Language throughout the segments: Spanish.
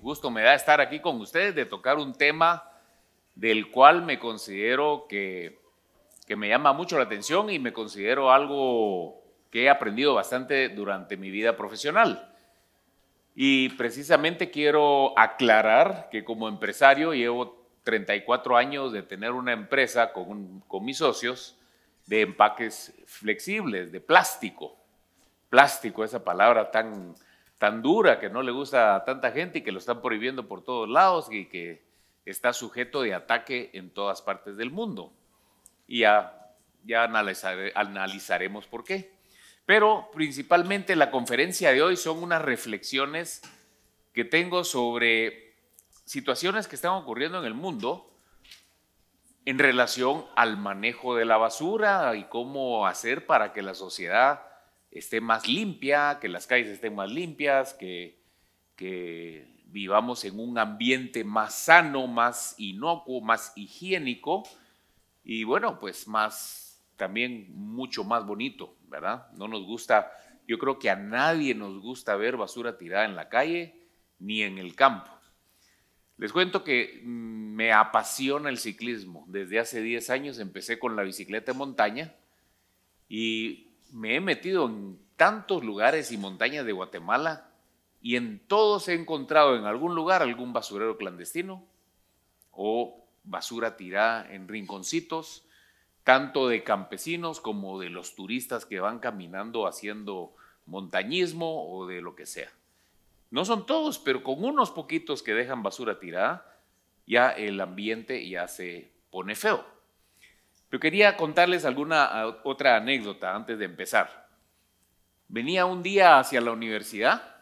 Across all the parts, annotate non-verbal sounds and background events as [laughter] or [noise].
gusto me da estar aquí con ustedes, de tocar un tema del cual me considero que, me llama mucho la atención y me considero algo que he aprendido bastante durante mi vida profesional. Y precisamente quiero aclarar que como empresario llevo 34 años de tener una empresa con, con mis socios de empaques flexibles, de plástico. Plástico, esa palabra tan, tan dura que no le gusta a tanta gente y que lo están prohibiendo por todos lados y que está sujeto de ataque en todas partes del mundo. Y ya, ya analizaremos por qué. Pero principalmente la conferencia de hoy son unas reflexiones que tengo sobre situaciones que están ocurriendo en el mundo en relación al manejo de la basura y cómo hacer para que la sociedad esté más limpia, que las calles estén más limpias, que, vivamos en un ambiente más sano, más inocuo, más higiénico y bueno, pues más también mucho más bonito, ¿verdad? No nos gusta, yo creo que a nadie nos gusta ver basura tirada en la calle ni en el campo. Les cuento que mm, me apasiona el ciclismo. Desde hace 10 años empecé con la bicicleta de montaña y me he metido en tantos lugares y montañas de Guatemala y en todos he encontrado en algún lugar algún basurero clandestino o basura tirada en rinconcitos, tanto de campesinos como de los turistas que van caminando haciendo montañismo o de lo que sea. No son todos, pero con unos poquitos que dejan basura tirada, ya el ambiente ya se pone feo. Pero quería contarles alguna otra anécdota antes de empezar. Venía un día hacia la universidad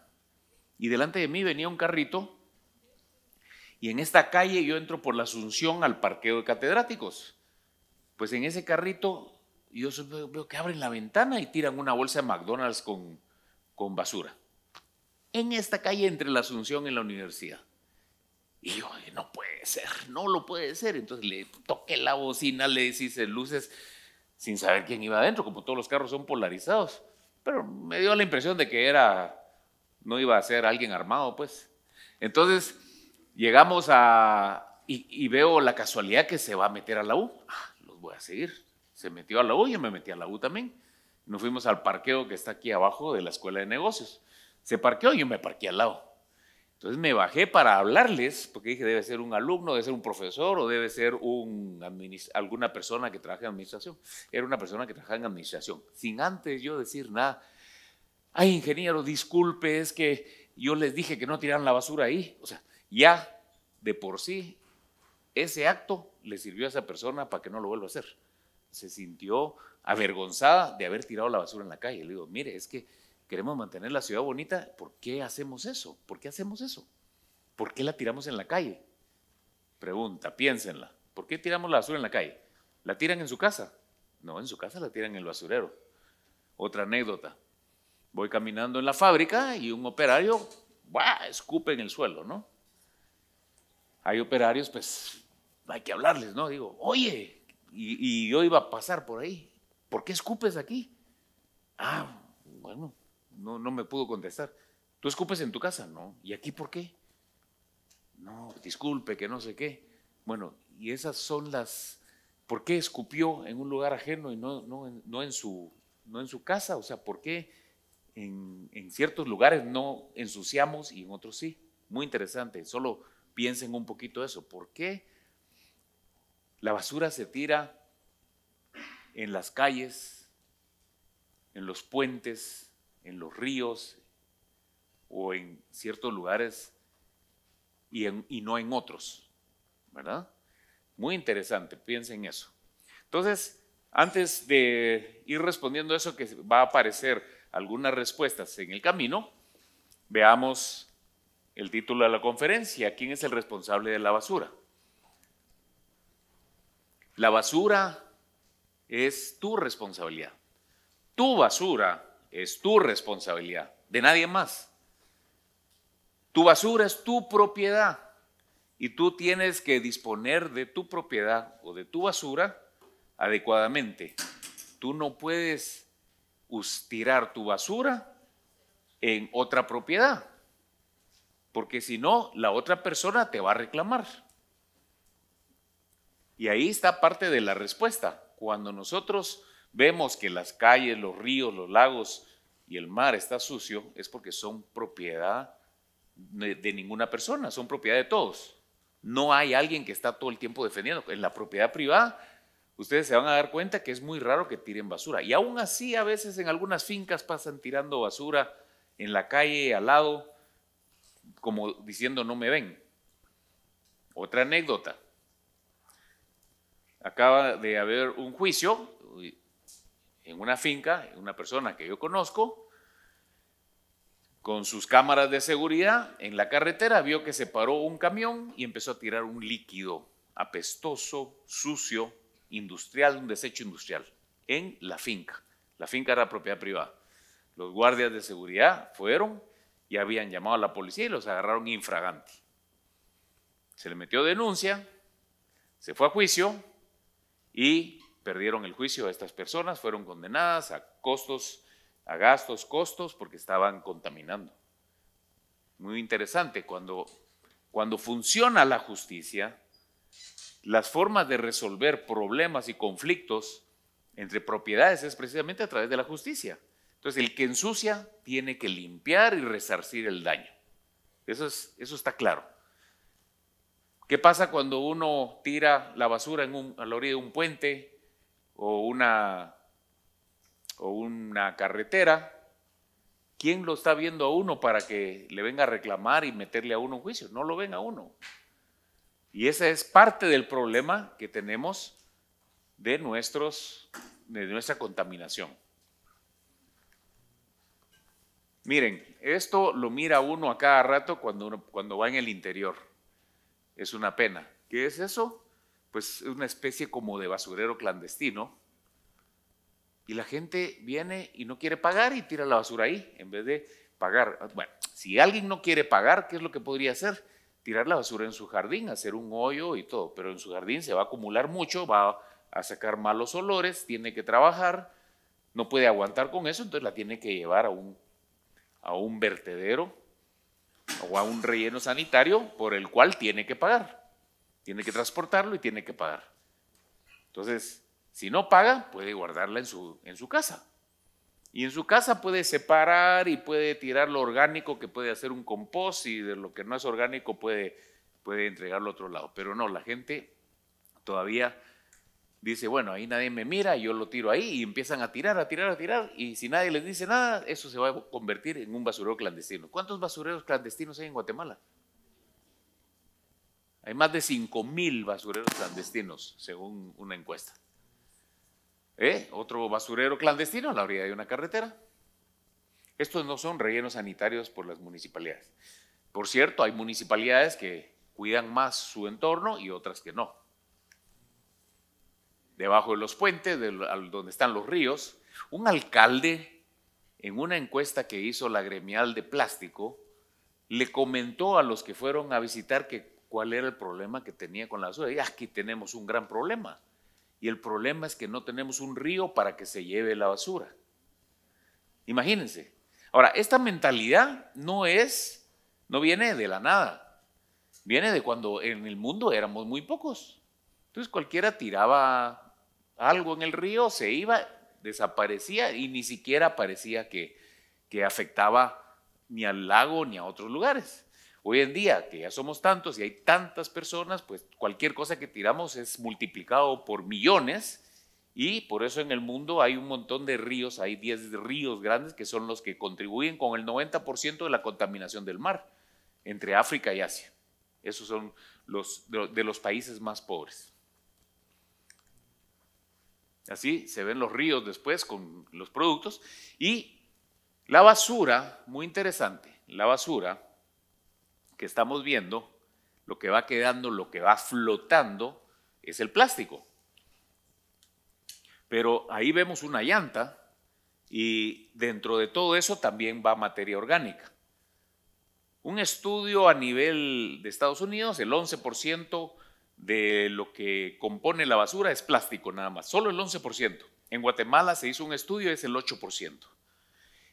y delante de mí venía un carrito y en esta calle yo entro por la Asunción al parqueo de catedráticos. Pues en ese carrito yo veo que abren la ventana y tiran una bolsa de McDonald's con, con basura. En esta calle entre la Asunción y la universidad. Y yo, no puede ser, no lo puede ser. Entonces le toqué la bocina, le hice luces sin saber quién iba adentro, como todos los carros son polarizados. Pero me dio la impresión de que era, no iba a ser alguien armado, pues. Entonces llegamos a, y, veo la casualidad que se va a meter a la U. Ah, los voy a seguir. Se metió a la U, yo me metí a la U también. Nos fuimos al parqueo que está aquí abajo de la escuela de negocios. Se parqueó y yo me parqué al lado. Entonces me bajé para hablarles, porque dije, debe ser un alumno, debe ser un profesor o debe ser un alguna persona que trabaja en administración. Era una persona que trabajaba en administración. Sin antes yo decir nada, ay ingeniero, disculpe, es que yo les dije que no tiraran la basura ahí. O sea, ya de por sí ese acto le sirvió a esa persona para que no lo vuelva a hacer. Se sintió avergonzada de haber tirado la basura en la calle. Le digo, mire, es que queremos mantener la ciudad bonita, ¿por qué hacemos eso? ¿Por qué hacemos eso? ¿Por qué la tiramos en la calle? Pregunta, piénsenla. ¿Por qué tiramos la basura en la calle? ¿La tiran en su casa? No, en su casa la tiran en el basurero. Otra anécdota. Voy caminando en la fábrica y un operario ¡buah! escupe en el suelo, ¿no? Hay operarios, pues hay que hablarles, ¿no? Digo, oye, y, y yo iba a pasar por ahí. ¿Por qué escupes aquí? Ah, bueno, no, no me pudo contestar. ¿Tú escupes en tu casa? No. ¿Y aquí por qué? No, disculpe, que no sé qué. Bueno, y esas son las... ¿Por qué escupió en un lugar ajeno y no, en, su, en su casa? O sea, ¿por qué en, en ciertos lugares no ensuciamos y en otros sí? Muy interesante. Solo piensen un poquito eso. ¿Por qué la basura se tira en las calles, en los puentes, en los ríos o en ciertos lugares y, y no en otros, ¿verdad? Muy interesante, piensen eso. Entonces, antes de ir respondiendo eso, que va a aparecer algunas respuestas en el camino, veamos el título de la conferencia, ¿quién es el responsable de la basura? La basura es tu responsabilidad. Tu basura es tu responsabilidad, de nadie más. Tu basura es tu propiedad y tú tienes que disponer de tu propiedad o de tu basura adecuadamente. Tú no puedes tirar tu basura en otra propiedad, porque si no, la otra persona te va a reclamar. Y ahí está parte de la respuesta. Cuando nosotros vemos que las calles, los ríos, los lagos y el mar está sucio, es porque son propiedad de, ninguna persona, son propiedad de todos. No hay alguien que está todo el tiempo defendiendo. En la propiedad privada, ustedes se van a dar cuenta que es muy raro que tiren basura. Y aún así, a veces en algunas fincas pasan tirando basura en la calle, al lado, como diciendo no me ven. Otra anécdota. Acaba de haber un juicio en una finca, una persona que yo conozco, con sus cámaras de seguridad en la carretera, vio que se paró un camión y empezó a tirar un líquido apestoso, sucio, industrial, un desecho industrial, en la finca. La finca era propiedad privada. Los guardias de seguridad fueron y habían llamado a la policía y los agarraron infraganti. Se le metió denuncia, se fue a juicio y perdieron el juicio a estas personas, fueron condenadas a costos, a gastos, costos, porque estaban contaminando. Muy interesante, cuando, cuando funciona la justicia, las formas de resolver problemas y conflictos entre propiedades es precisamente a través de la justicia. Entonces, el que ensucia tiene que limpiar y resarcir el daño. Eso, es, eso está claro. ¿Qué pasa cuando uno tira la basura en un, a la orilla de un puente o una, o una carretera, ¿quién lo está viendo a uno para que le venga a reclamar y meterle a uno un juicio? No lo ven a uno. Y ese es parte del problema que tenemos de, nuestros, de nuestra contaminación. Miren, esto lo mira uno a cada rato cuando, uno, cuando va en el interior. Es una pena. ¿Qué es eso? pues una especie como de basurero clandestino. Y la gente viene y no quiere pagar y tira la basura ahí, en vez de pagar. Bueno, si alguien no quiere pagar, ¿qué es lo que podría hacer? Tirar la basura en su jardín, hacer un hoyo y todo, pero en su jardín se va a acumular mucho, va a sacar malos olores, tiene que trabajar, no puede aguantar con eso, entonces la tiene que llevar a un, a un vertedero o a un relleno sanitario por el cual tiene que pagar. Tiene que transportarlo y tiene que pagar. Entonces, si no paga, puede guardarla en su, en su casa. Y en su casa puede separar y puede tirar lo orgánico que puede hacer un compost y de lo que no es orgánico puede, puede entregarlo a otro lado. Pero no, la gente todavía dice, bueno, ahí nadie me mira, yo lo tiro ahí y empiezan a tirar, a tirar, a tirar y si nadie les dice nada, eso se va a convertir en un basurero clandestino. ¿Cuántos basureros clandestinos hay en Guatemala? Hay más de 5.000 basureros clandestinos, según una encuesta. ¿Eh? Otro basurero clandestino a la orilla de una carretera. Estos no son rellenos sanitarios por las municipalidades. Por cierto, hay municipalidades que cuidan más su entorno y otras que no. Debajo de los puentes, donde están los ríos, un alcalde, en una encuesta que hizo la gremial de plástico, le comentó a los que fueron a visitar que cuál era el problema que tenía con la basura. Y aquí tenemos un gran problema. Y el problema es que no tenemos un río para que se lleve la basura. Imagínense. Ahora, esta mentalidad no es, no viene de la nada. Viene de cuando en el mundo éramos muy pocos. Entonces cualquiera tiraba algo en el río, se iba, desaparecía y ni siquiera parecía que, que afectaba ni al lago ni a otros lugares. Hoy en día, que ya somos tantos y hay tantas personas, pues cualquier cosa que tiramos es multiplicado por millones y por eso en el mundo hay un montón de ríos, hay 10 ríos grandes que son los que contribuyen con el 90% de la contaminación del mar entre África y Asia. Esos son los de los países más pobres. Así se ven los ríos después con los productos. Y la basura, muy interesante, la basura que estamos viendo, lo que va quedando, lo que va flotando, es el plástico. Pero ahí vemos una llanta y dentro de todo eso también va materia orgánica. Un estudio a nivel de Estados Unidos, el 11% de lo que compone la basura es plástico nada más, solo el 11%. En Guatemala se hizo un estudio, es el 8%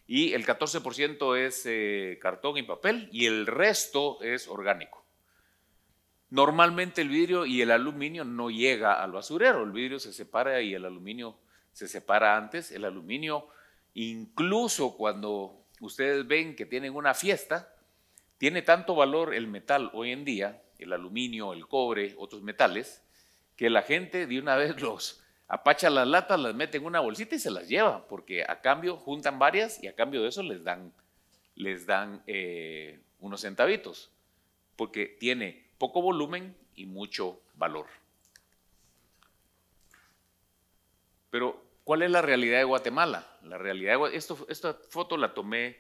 y el 14% es eh, cartón y papel y el resto es orgánico. Normalmente el vidrio y el aluminio no llega al basurero, el vidrio se separa y el aluminio se separa antes, el aluminio incluso cuando ustedes ven que tienen una fiesta, tiene tanto valor el metal hoy en día, el aluminio, el cobre, otros metales, que la gente de una vez [laughs] los, apacha las latas, las mete en una bolsita y se las lleva, porque a cambio juntan varias y a cambio de eso les dan, les dan eh, unos centavitos, porque tiene poco volumen y mucho valor. Pero, ¿cuál es la realidad de Guatemala? La realidad esto, esta foto la tomé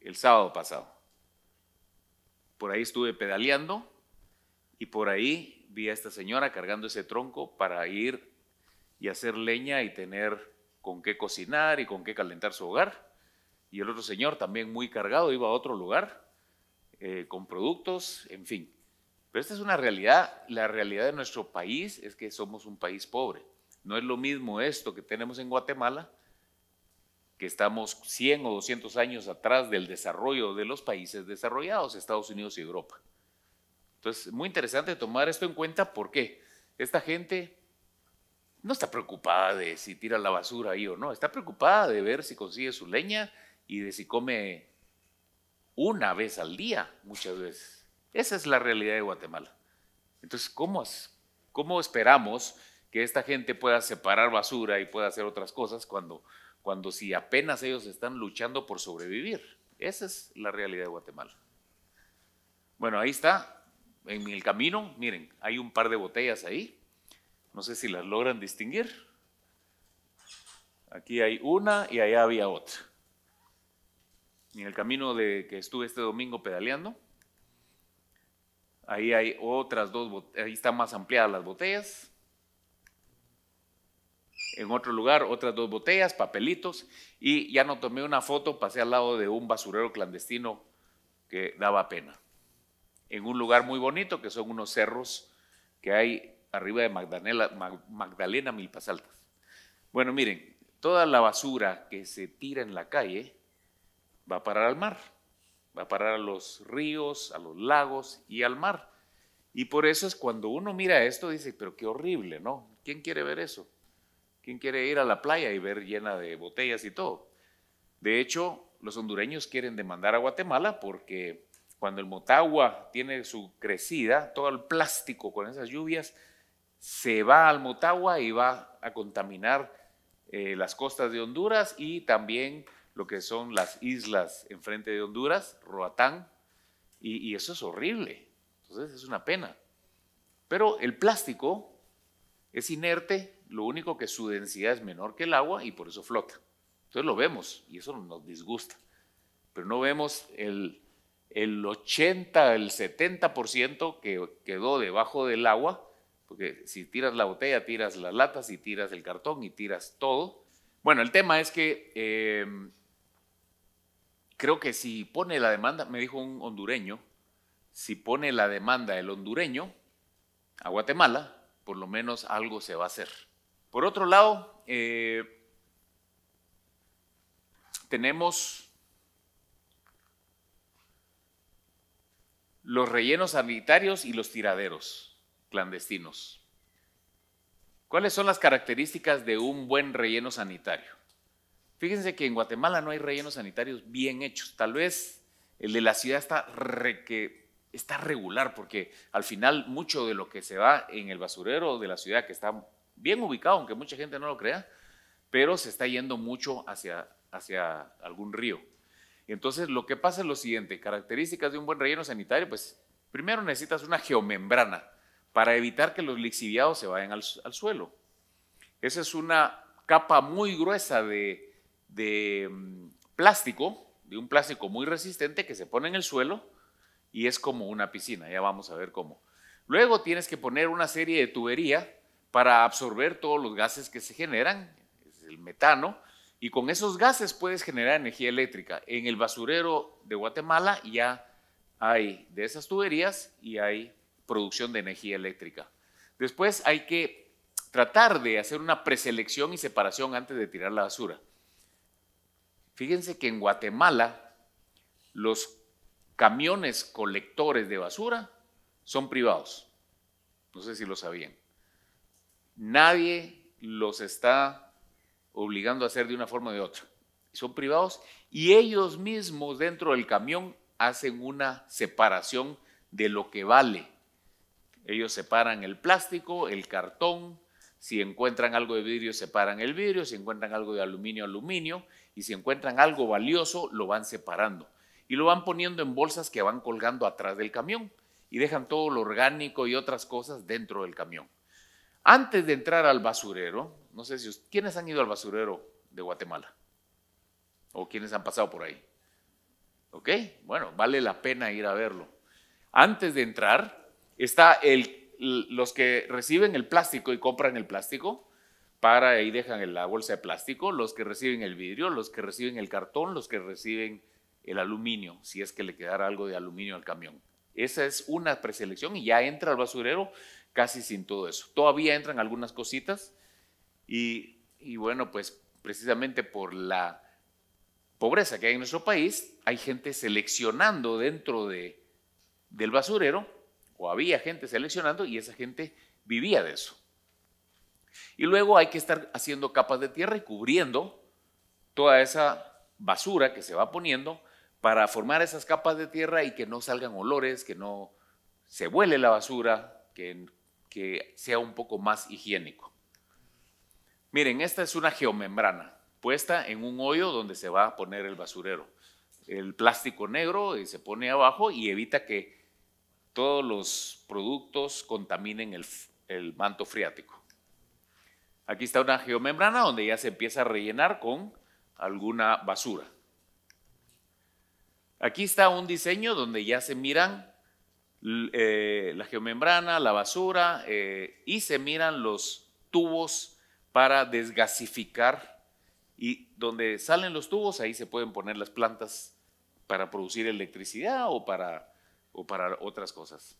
el sábado pasado. Por ahí estuve pedaleando y por ahí vi a esta señora cargando ese tronco para ir y hacer leña y tener con qué cocinar y con qué calentar su hogar. Y el otro señor, también muy cargado, iba a otro lugar eh, con productos, en fin. Pero esta es una realidad. La realidad de nuestro país es que somos un país pobre. No es lo mismo esto que tenemos en Guatemala, que estamos 100 o 200 años atrás del desarrollo de los países desarrollados, Estados Unidos y Europa. Entonces, muy interesante tomar esto en cuenta porque esta gente no está preocupada de si tira la basura ahí o no, está preocupada de ver si consigue su leña y de si come una vez al día, muchas veces. Esa es la realidad de Guatemala. Entonces, ¿cómo, cómo esperamos que esta gente pueda separar basura y pueda hacer otras cosas cuando, cuando si apenas ellos están luchando por sobrevivir? Esa es la realidad de Guatemala. Bueno, ahí está en el camino, miren, hay un par de botellas ahí. No sé si las logran distinguir. Aquí hay una y allá había otra. En el camino de que estuve este domingo pedaleando, ahí hay otras dos, ahí están más ampliadas las botellas. En otro lugar, otras dos botellas, papelitos. Y ya no tomé una foto, pasé al lado de un basurero clandestino que daba pena en un lugar muy bonito que son unos cerros que hay arriba de Magdalena, Magdalena Milpas Altas. Bueno, miren, toda la basura que se tira en la calle va a parar al mar, va a parar a los ríos, a los lagos y al mar. Y por eso es cuando uno mira esto, dice, pero qué horrible, ¿no? ¿Quién quiere ver eso? ¿Quién quiere ir a la playa y ver llena de botellas y todo? De hecho, los hondureños quieren demandar a Guatemala porque cuando el Motagua tiene su crecida, todo el plástico con esas lluvias se va al Motagua y va a contaminar eh, las costas de Honduras y también lo que son las islas enfrente de Honduras, Roatán, y eso es horrible. Entonces es una pena. Pero el plástico es inerte, lo único que su densidad es menor que el agua y por eso flota. Entonces lo vemos y eso nos disgusta. Pero no vemos el el 80, el 70% que quedó debajo del agua, porque si tiras la botella, tiras las latas y tiras el cartón y tiras todo. Bueno, el tema es que em, creo que si pone la demanda, me dijo un hondureño, si pone la demanda el hondureño a Guatemala, por lo menos algo se va a hacer. Por otro lado, eh, tenemos los rellenos sanitarios y los tiraderos clandestinos. ¿Cuáles son las características de un buen relleno sanitario? Fíjense que en Guatemala no hay rellenos sanitarios bien hechos. Tal vez el de la ciudad está, regular, porque al final mucho de lo que se va en el basurero de la ciudad, que está bien ubicado, aunque mucha gente no lo crea, pero se está yendo mucho hacia algún río entonces lo que pasa es lo siguiente, características de un buen relleno sanitario, pues primero necesitas una geomembrana para evitar que los lixiviados se vayan al, suelo. Esa es una capa muy gruesa de, mm, plástico, de un plástico muy resistente que se pone en el suelo y es como una piscina, ya vamos a ver cómo. Luego tienes que poner una serie de tubería para absorber todos los gases que se generan, es el metano, y con esos gases puedes generar energía eléctrica. En el basurero de Guatemala ya hay de esas tuberías y hay producción de energía eléctrica. Después hay que tratar de hacer una preselección y separación antes de tirar la basura. Fíjense que en Guatemala los camiones colectores de basura son privados. No sé si lo sabían. Nadie los está obligando a hacer de una forma o de otra. Son privados y ellos mismos dentro del camión hacen una separación de lo que vale. Ellos separan el plástico, el cartón, si encuentran algo de vidrio, separan el vidrio, si encuentran algo de aluminio, aluminio, y si encuentran algo valioso, lo van separando. Y lo van poniendo en bolsas que van colgando atrás del camión y dejan todo lo orgánico y otras cosas dentro del camión. Antes de entrar al basurero, no sé si quienes quiénes han ido al basurero de Guatemala o quiénes han pasado por ahí. ¿Ok? Bueno, vale la pena ir a verlo. Antes de entrar está los que reciben el plástico y compran el plástico para y dejan la bolsa de plástico, los que reciben el vidrio, los que reciben el cartón, los que reciben el aluminio, si es que le quedara algo de aluminio al camión. Esa es una preselección y ya entra al basurero casi sin todo eso. Todavía entran algunas cositas, y, bueno, pues precisamente por la pobreza que hay en nuestro país, hay gente seleccionando dentro de, del basurero, o había gente seleccionando y esa gente vivía de eso. Y luego hay que estar haciendo capas de tierra y cubriendo toda esa basura que se va poniendo para formar esas capas de tierra y que no salgan olores, que no se vuele la basura, que, que sea un poco más higiénico. Miren, esta es una geomembrana puesta en un hoyo donde se va a poner el basurero. El plástico negro eh, se pone abajo y evita que todos los productos contaminen el, manto freático. Aquí está una geomembrana donde ya se empieza a rellenar con alguna basura. Aquí está un diseño donde ya se miran eh, la geomembrana, la basura eh, y se miran los tubos para desgasificar y donde salen los tubos, ahí se pueden poner las plantas para producir electricidad o para, otras cosas.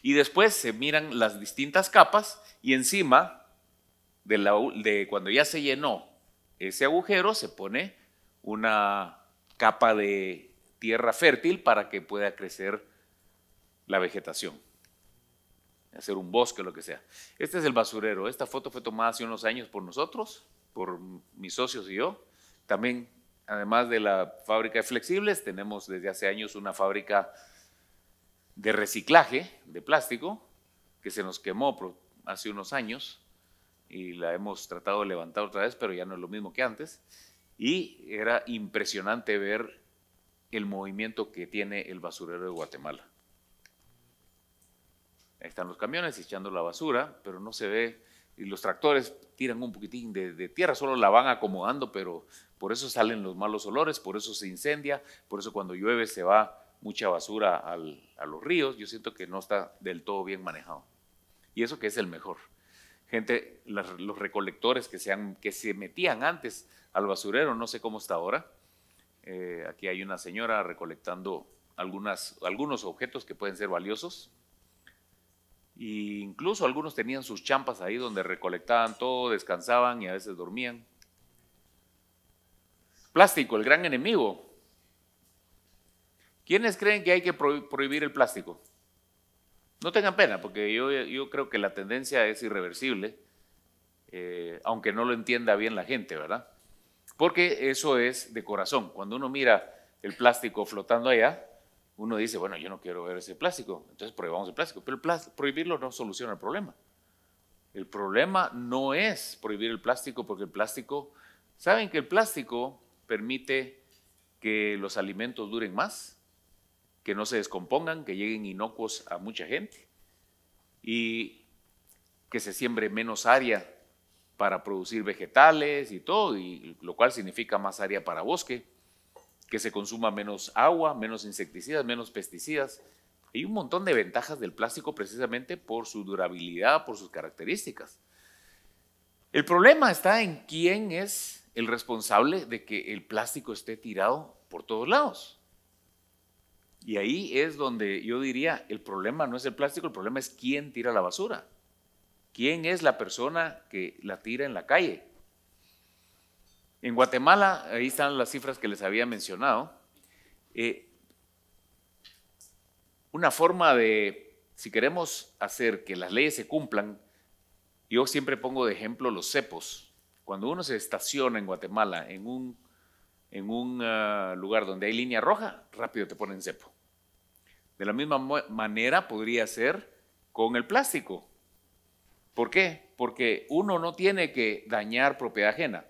Y después se miran las distintas capas y encima de, de cuando ya se llenó ese agujero se pone una capa de tierra fértil para que pueda crecer la vegetación hacer un bosque o lo que sea. Este es el basurero. Esta foto fue tomada hace unos años por nosotros, por mis socios y yo. También, además de la fábrica de flexibles, tenemos desde hace años una fábrica de reciclaje de plástico que se nos quemó hace unos años y la hemos tratado de levantar otra vez, pero ya no es lo mismo que antes. Y era impresionante ver el movimiento que tiene el basurero de Guatemala están los camiones echando la basura, pero no se ve. Y los tractores tiran un poquitín de, tierra, solo la van acomodando, pero por eso salen los malos olores, por eso se incendia, por eso cuando llueve se va mucha basura a los ríos. Yo siento que no está del todo bien manejado. Y eso que es el mejor. Gente, los recolectores que se, que se metían antes al basurero, no sé cómo está ahora. Eh, aquí hay una señora recolectando algunas, algunos objetos que pueden ser valiosos incluso algunos tenían sus champas ahí donde recolectaban todo, descansaban y a veces dormían. Plástico, el gran enemigo. ¿Quiénes creen que hay que prohibir el plástico? No tengan pena, porque yo, creo que la tendencia es irreversible, eh, aunque no lo entienda bien la gente, ¿verdad? Porque eso es de corazón. Cuando uno mira el plástico flotando allá, uno dice, bueno, yo no quiero ver ese plástico, entonces prohibamos el plástico, pero prohibirlo no soluciona el problema. El problema no es prohibir el plástico porque el plástico, ¿saben que el plástico permite que los alimentos duren más, que no se descompongan, que lleguen inocuos a mucha gente y que se siembre menos área para producir vegetales y todo, y lo cual significa más área para bosque? que se consuma menos agua, menos insecticidas, menos pesticidas. Hay un montón de ventajas del plástico precisamente por su durabilidad, por sus características. El problema está en quién es el responsable de que el plástico esté tirado por todos lados. Y ahí es donde yo diría, el problema no es el plástico, el problema es quién tira la basura. ¿Quién es la persona que la tira en la calle? En Guatemala, ahí están las cifras que les había mencionado. Eh, una forma de, si queremos hacer que las leyes se cumplan, yo siempre pongo de ejemplo los cepos. Cuando uno se estaciona en Guatemala en un, en un ah, lugar donde hay línea roja, rápido te ponen cepo. De la misma manera podría ser con el plástico. ¿Por qué? Porque uno no tiene que dañar propiedad ajena.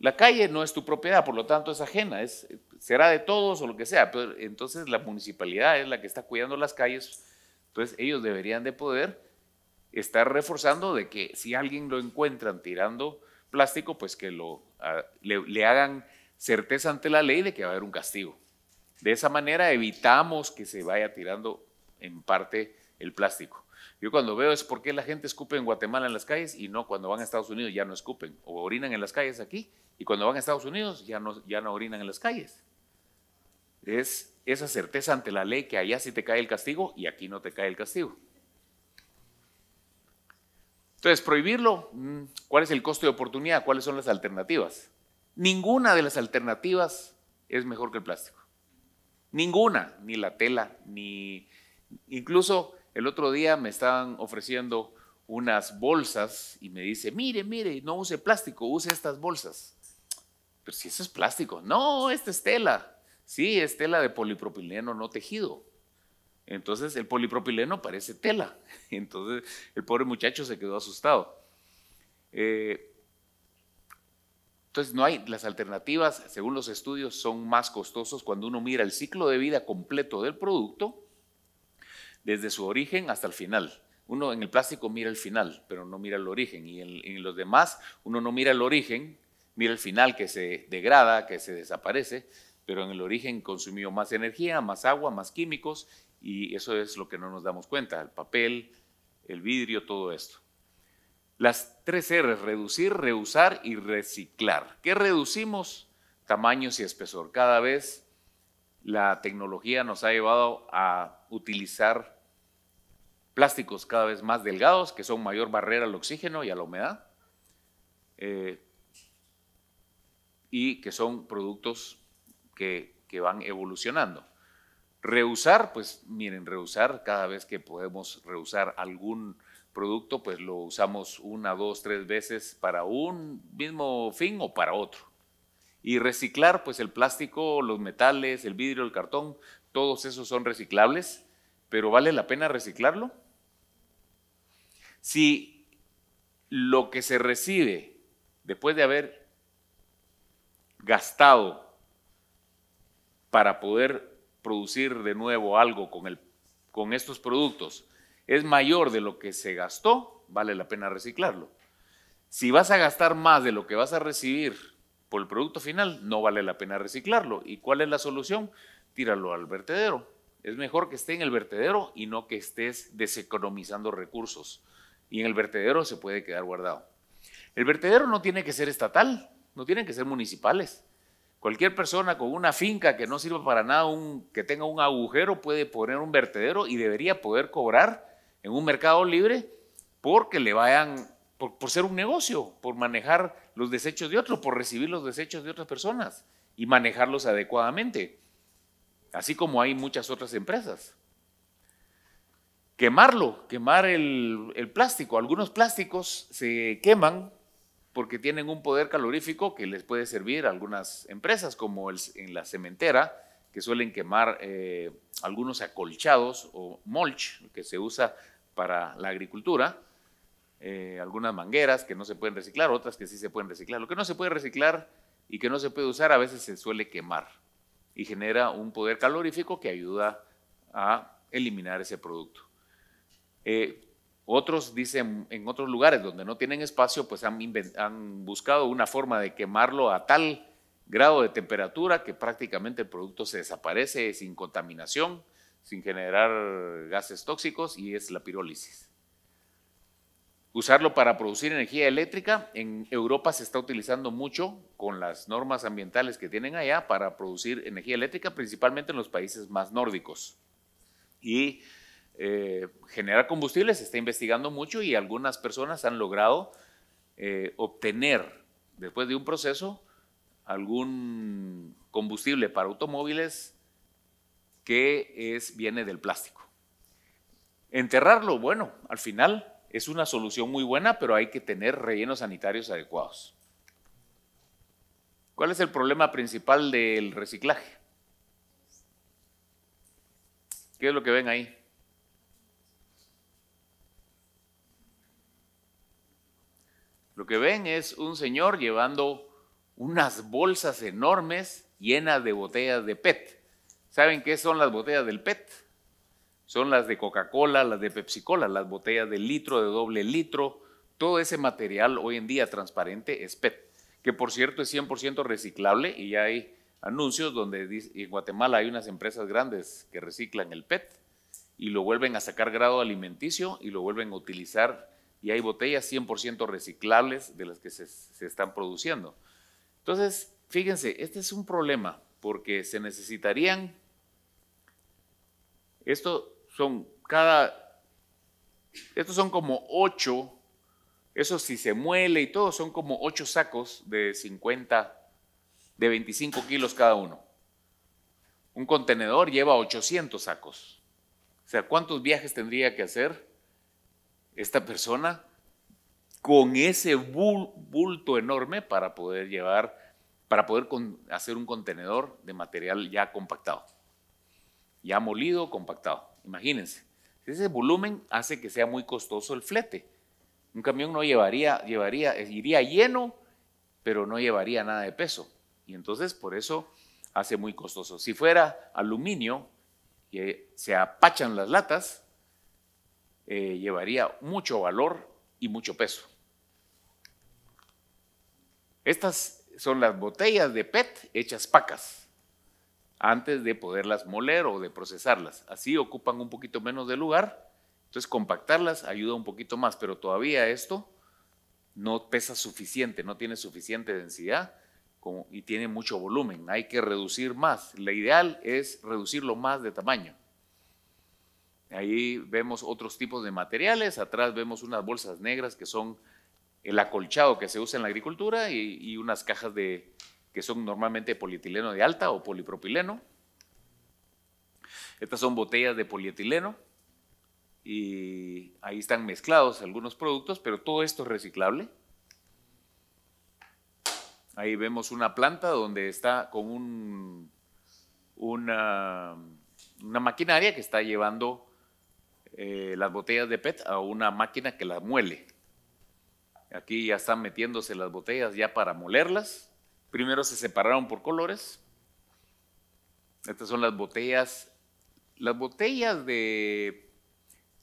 La calle no es tu propiedad, por lo tanto es ajena, es, será de todos o lo que sea, pero entonces la municipalidad es la que está cuidando las calles, entonces ellos deberían de poder estar reforzando de que si alguien lo encuentran tirando plástico, pues que lo, ah, le hagan certeza ante la ley de que va a haber un castigo. De esa manera evitamos que se vaya tirando en parte el plástico. Yo cuando veo es por qué la gente escupe en Guatemala en las calles y no cuando van a Estados Unidos ya no escupen. O orinan en las calles aquí y cuando van a Estados Unidos ya no, ya no orinan en las calles. Es esa certeza ante la ley que allá sí te cae el castigo y aquí no te cae el castigo. Entonces, prohibirlo, mm, ¿cuál es el costo de oportunidad? ¿Cuáles son las alternativas? Ninguna de las alternativas es mejor que el plástico. Ninguna, ni la tela, ni incluso el otro día me estaban ofreciendo unas bolsas y me dice, mire, mire, no use plástico, use estas bolsas. Pero si eso es plástico, no, esta es tela. Sí, es tela de polipropileno no tejido. Entonces el polipropileno parece tela. [laughs] Entonces el pobre muchacho se quedó asustado. Eh, entonces no hay, las alternativas, según los estudios, son más costosos cuando uno mira el ciclo de vida completo del producto desde su origen hasta el final. Uno en el plástico mira el final, pero no mira el origen. Y en, los demás, uno no mira el origen, mira el final que se degrada, que se desaparece, pero en el origen consumió más energía, más agua, más químicos, y eso es lo que no nos damos cuenta, el papel, el vidrio, todo esto. Las tres R, reducir, reusar y reciclar. ¿Qué reducimos? Tamaños y espesor. Cada vez la tecnología nos ha llevado a utilizar plásticos cada vez más delgados, que son mayor barrera al oxígeno y a la humedad, eh, y que son productos que, que van evolucionando. Reusar, pues miren, reusar, cada vez que podemos reusar algún producto, pues lo usamos una, dos, tres veces para un mismo fin o para otro. Y reciclar, pues el plástico, los metales, el vidrio, el cartón, todos esos son reciclables, pero ¿vale la pena reciclarlo? Si lo que se recibe después de haber gastado para poder producir de nuevo algo con, el, con estos productos es mayor de lo que se gastó, vale la pena reciclarlo. Si vas a gastar más de lo que vas a recibir por el producto final, no vale la pena reciclarlo. ¿Y cuál es la solución? tíralo al vertedero. Es mejor que esté en el vertedero y no que estés deseconomizando recursos. Y en el vertedero se puede quedar guardado. El vertedero no tiene que ser estatal, no tienen que ser municipales. Cualquier persona con una finca que no sirva para nada, un, que tenga un agujero, puede poner un vertedero y debería poder cobrar en un mercado libre porque le vayan, por, por ser un negocio, por manejar los desechos de otros, por recibir los desechos de otras personas y manejarlos adecuadamente así como hay muchas otras empresas. Quemarlo, quemar el, plástico. Algunos plásticos se queman porque tienen un poder calorífico que les puede servir a algunas empresas, como en la cementera, que suelen quemar eh, algunos acolchados o mulch, que se usa para la agricultura, eh, algunas mangueras que no se pueden reciclar, otras que sí se pueden reciclar. Lo que no se puede reciclar y que no se puede usar a veces se suele quemar y genera un poder calorífico que ayuda a eliminar ese producto. Eh, otros dicen, en otros lugares donde no tienen espacio, pues han, han, buscado una forma de quemarlo a tal grado de temperatura que prácticamente el producto se desaparece sin contaminación, sin generar gases tóxicos y es la pirólisis usarlo para producir energía eléctrica. En Europa se está utilizando mucho con las normas ambientales que tienen allá para producir energía eléctrica, principalmente en los países más nórdicos. Y eh, generar combustible se está investigando mucho y algunas personas han logrado eh, obtener, después de un proceso, algún combustible para automóviles que es, viene del plástico. Enterrarlo, bueno, al final es una solución muy buena, pero hay que tener rellenos sanitarios adecuados. ¿Cuál es el problema principal del reciclaje? ¿Qué es lo que ven ahí? Lo que ven es un señor llevando unas bolsas enormes llenas de botellas de PET. ¿Saben qué son las botellas del PET? Son las de Coca-Cola, las de Pepsi-Cola, las botellas de litro, de doble litro. Todo ese material hoy en día transparente es PET, que por cierto es 100% reciclable y ya hay anuncios donde en Guatemala hay unas empresas grandes que reciclan el PET y lo vuelven a sacar grado alimenticio y lo vuelven a utilizar y hay botellas 100% reciclables de las que se, se, están produciendo. Entonces, fíjense, este es un problema porque se necesitarían, esto son cada, estos son como ocho, eso si se muele y todo, son como ocho sacos de 50, de 25 kilos cada uno. Un contenedor lleva 800 sacos. O sea, ¿cuántos viajes tendría que hacer esta persona con ese bulto enorme para poder llevar, para poder hacer un contenedor de material ya compactado, ya molido, compactado. Imagínense. Ese volumen hace que sea muy costoso el flete. Un camión no llevaría, llevaría, eh, iría lleno, pero no llevaría nada de peso. Y entonces por eso hace muy costoso. Si fuera aluminio, que se apachan las latas, eh, llevaría mucho valor y mucho peso. Estas son las botellas de PET hechas pacas antes de poderlas moler o de procesarlas. Así ocupan un poquito menos de lugar, entonces compactarlas ayuda un poquito más, pero todavía esto no pesa suficiente, no tiene suficiente densidad y tiene mucho volumen. Hay que reducir más. La ideal es reducirlo más de tamaño. Ahí vemos otros tipos de materiales, atrás vemos unas bolsas negras que son el acolchado que se usa en la agricultura y unas cajas de, que son normalmente polietileno de alta o polipropileno. Estas son botellas de polietileno y ahí están mezclados algunos productos, pero todo esto es reciclable. Ahí vemos una planta donde está con una, maquinaria que está llevando eh, las botellas de PET a una máquina que las muele. Aquí ya están metiéndose las botellas ya para molerlas Primero se separaron por colores. Estas son las botellas. Las botellas de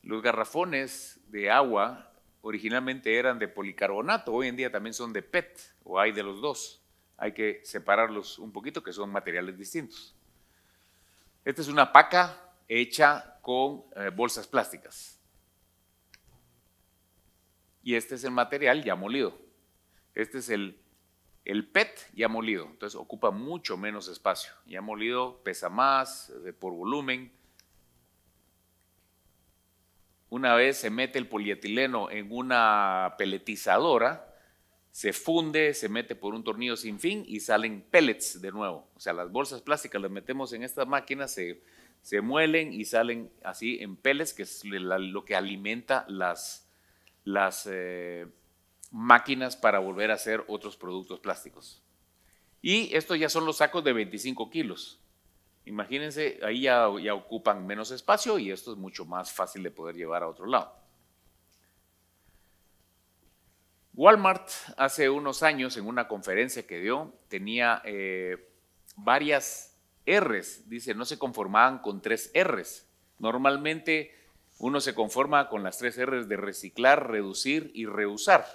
los garrafones de agua originalmente eran de policarbonato, hoy en día también son de PET o hay de los dos. Hay que separarlos un poquito, que son materiales distintos. Esta es una paca hecha con eh, bolsas plásticas. Y este es el material ya molido. Este es el el PET ya molido, entonces ocupa mucho menos espacio. Ya molido pesa más por volumen. Una vez se mete el polietileno en una peletizadora, se funde, se mete por un tornillo sin fin y salen pellets de nuevo. O sea, las bolsas plásticas las metemos en esta máquina se, se muelen y salen así en pellets, que es lo que alimenta las, las eh, máquinas para volver a hacer otros productos plásticos. Y estos ya son los sacos de 25 kilos. Imagínense, ahí ya, ocupan menos espacio y esto es mucho más fácil de poder llevar a otro lado. Walmart hace unos años en una conferencia que dio tenía eh, varias R's, dice, no se conformaban con tres R's. Normalmente uno se conforma con las tres R's de reciclar, reducir y reusar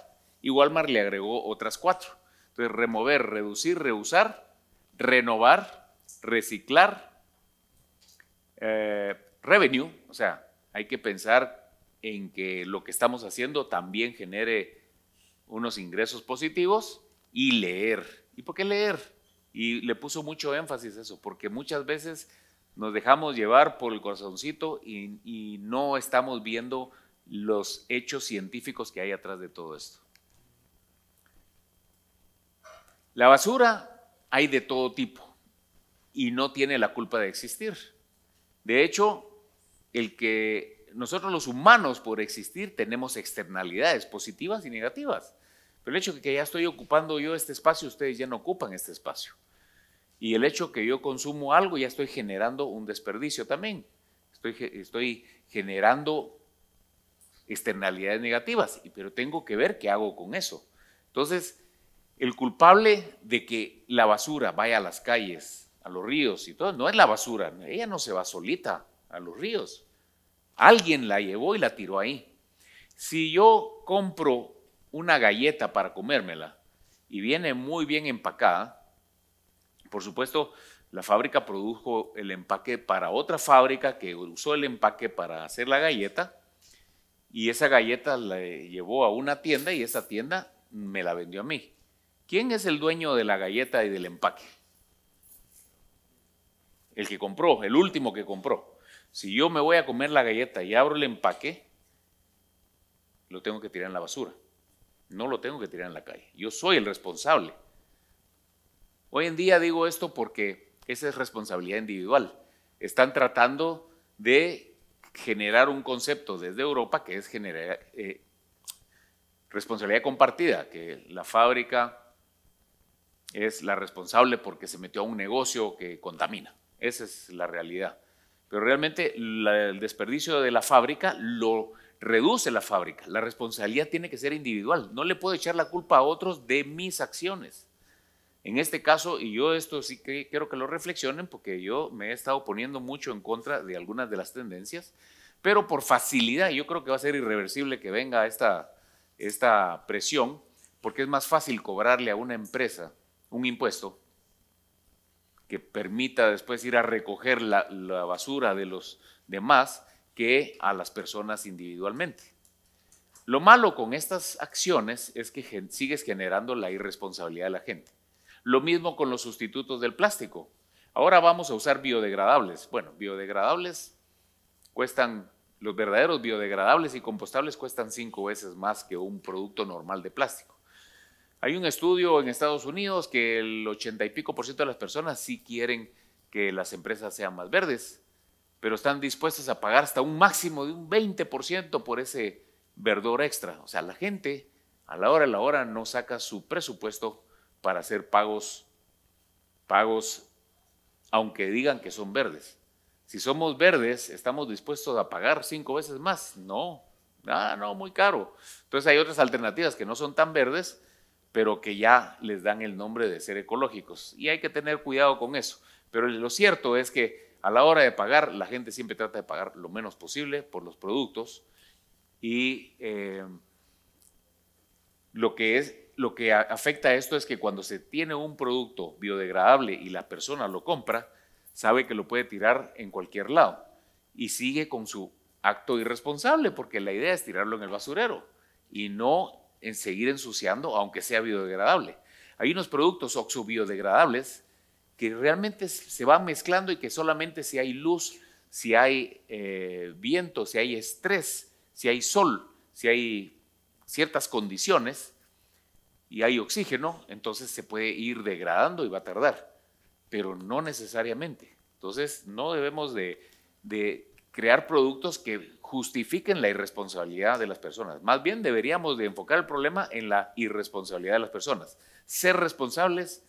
y Walmart le agregó otras cuatro. Entonces, remover, reducir, reusar, renovar, reciclar, eh, revenue, o sea, hay que pensar en que lo que estamos haciendo también genere unos ingresos positivos y leer. ¿Y por qué leer? Y le puso mucho énfasis eso, porque muchas veces nos dejamos llevar por el corazoncito y no estamos viendo los hechos científicos que hay atrás de todo esto. La basura hay de todo tipo y no tiene la culpa de existir. De hecho, el que nosotros los humanos por existir tenemos externalidades positivas y negativas. Pero el hecho de que ya estoy ocupando yo este espacio, ustedes ya no ocupan este espacio. Y el hecho de que yo consumo algo, ya estoy generando un desperdicio también. Estoy, estoy generando externalidades negativas, pero tengo que ver qué hago con eso. Entonces, el culpable de que la basura vaya a las calles, a los ríos y todo, no es la basura, ella no se va solita a los ríos. Alguien la llevó y la tiró ahí. Si yo compro una galleta para comérmela y viene muy bien empacada, por supuesto, la fábrica produjo el empaque para otra fábrica que usó el empaque para hacer la galleta y esa galleta la llevó a una tienda y esa tienda me la vendió a mí. ¿Quién es el dueño de la galleta y del empaque? El que compró, el último que compró. Si yo me voy a comer la galleta y abro el empaque, lo tengo que tirar en la basura. No lo tengo que tirar en la calle. Yo soy el responsable. Hoy en día digo esto porque esa es responsabilidad individual. Están tratando de generar un concepto desde Europa que es generar, eh, responsabilidad compartida, que la fábrica es la responsable porque se metió a un negocio que contamina. Esa es la realidad. Pero realmente el desperdicio de la fábrica lo reduce la fábrica. La responsabilidad tiene que ser individual. No le puedo echar la culpa a otros de mis acciones. En este caso, y yo esto sí que quiero que lo reflexionen porque yo me he estado poniendo mucho en contra de algunas de las tendencias, pero por facilidad, yo creo que va a ser irreversible que venga esta, esta presión, porque es más fácil cobrarle a una empresa un impuesto que permita después ir a recoger la, basura de los demás que a las personas individualmente. Lo malo con estas acciones es que sigues generando la irresponsabilidad de la gente. Lo mismo con los sustitutos del plástico. Ahora vamos a usar biodegradables. Bueno, biodegradables cuestan, los verdaderos biodegradables y compostables cuestan cinco veces más que un producto normal de plástico. Hay un estudio en Estados Unidos que el 80 y pico por ciento de las personas sí quieren que las empresas sean más verdes, pero están dispuestas a pagar hasta un máximo de un 20% por ese verdor extra. O sea, la gente a la hora a la hora no saca su presupuesto para hacer pagos, pagos aunque digan que son verdes. Si somos verdes, ¿estamos dispuestos a pagar cinco veces más? No, no, muy caro. Entonces hay otras alternativas que no son tan verdes, pero que ya les dan el nombre de ser ecológicos. Y hay que tener cuidado con eso. Pero lo cierto es que a la hora de pagar, la gente siempre trata de pagar lo menos posible por los productos y eh, lo que es lo que afecta a esto es que cuando se tiene un producto biodegradable y la persona lo compra, sabe que lo puede tirar en cualquier lado y sigue con su acto irresponsable porque la idea es tirarlo en el basurero y no en seguir ensuciando, aunque sea biodegradable. Hay unos productos oxo-biodegradables que realmente se van mezclando y que solamente si hay luz, si hay eh, viento, si hay estrés, si hay sol, si hay ciertas condiciones y hay oxígeno, entonces se puede ir degradando y va a tardar, pero no necesariamente. Entonces no debemos de crear productos que justifiquen la irresponsabilidad de las personas. Más bien deberíamos de enfocar el problema en la irresponsabilidad de las personas. Ser responsables,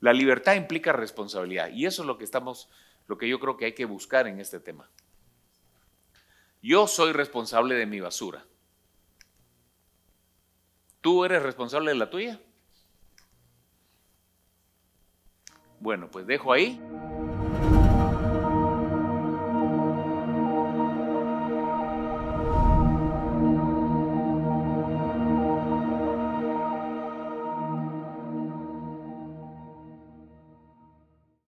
la libertad implica responsabilidad y eso es lo que estamos, lo que yo creo que hay que buscar en este tema. Yo soy responsable de mi basura. ¿Tú eres responsable de la tuya? Bueno, pues dejo ahí.